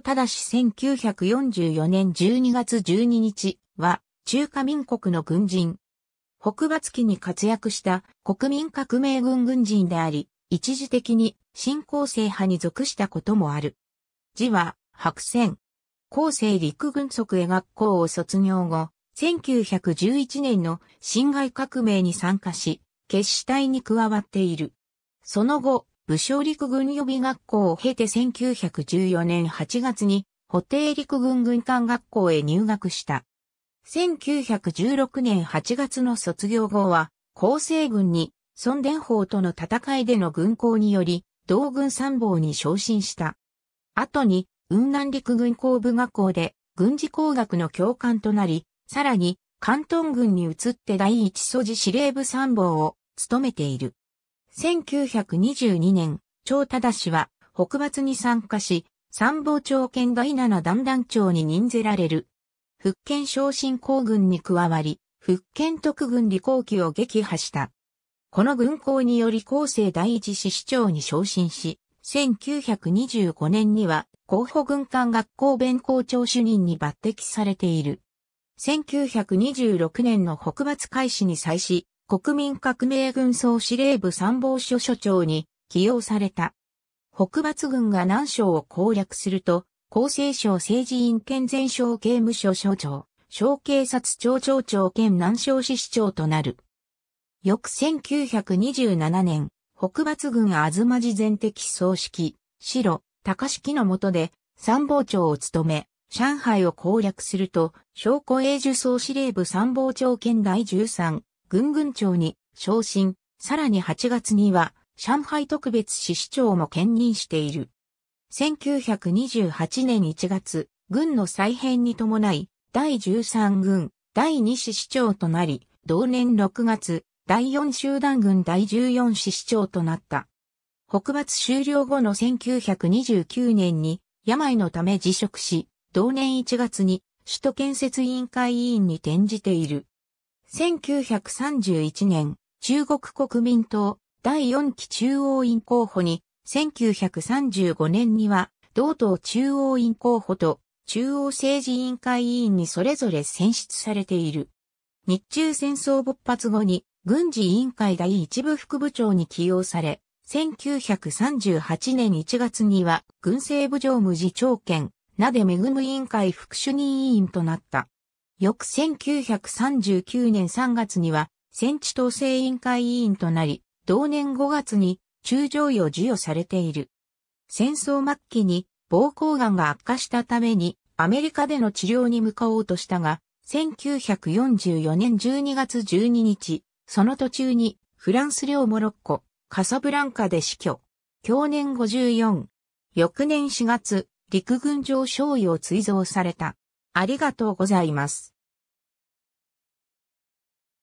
長し、1944年12月12日は、中華民国の軍人。北伐期に活躍した国民革命軍軍人であり、一時的に新興生派に属したこともある。字は、白線。後世陸軍即位学校を卒業後、1911年の辛亥革命に参加し、決死隊に加わっている。その後、武将陸軍予備学校を経て1914年8月に、補定陸軍軍艦学校へ入学した。1916年8月の卒業後は、厚生軍に、孫伝法との戦いでの軍港により、同軍参謀に昇進した。後に、雲南陸軍工部学校で、軍事工学の教官となり、さらに、関東軍に移って第一素地司令部参謀を務めている。1922年、長忠氏は北伐に参加し、参謀長兼第七団団長に任ぜられる。福建昇進行軍に加わり、福建特軍理工機を撃破した。この軍港により厚生第一市市長に昇進し、1925年には候補軍艦学校弁校長主任に抜擢されている。1926年の北伐開始に際し、国民革命軍総司令部参謀所所長に起用された。北伐軍が南省を攻略すると、厚生省政治院健全省刑務所所長、省警察庁長長兼南省市市長となる。翌1927年、北伐軍あずま寺前的総指揮、白、高式の下で参謀長を務め、上海を攻略すると、証拠永寿総司令部参謀長兼第13軍軍長に昇進、さらに8月には上海特別市市長も兼任している。1928年1月、軍の再編に伴い、第13軍、第2市市長となり、同年6月、第4集団軍第14市市長となった。北伐終了後の1929年に、病のため辞職し、同年1月に首都建設委員会委員に転じている。1931年、中国国民党第4期中央院候補に、1935年には、同党中央院候補と中央政治委員会委員にそれぞれ選出されている。日中戦争勃発後に、軍事委員会第一部副部長に起用され、1938年1月には、軍政部常務次長兼、なで恵む委員会副主任委員となった。翌1939年3月には、戦地統制委員会委員となり、同年5月に中将位を授与されている。戦争末期に膀胱癌が悪化したためにアメリカでの治療に向かおうとしたが、1944年12月12日、その途中にフランス領モロッコ、カサブランカで死去。去年54。翌年4月、陸軍上将位を追贈された。ありがとうございます。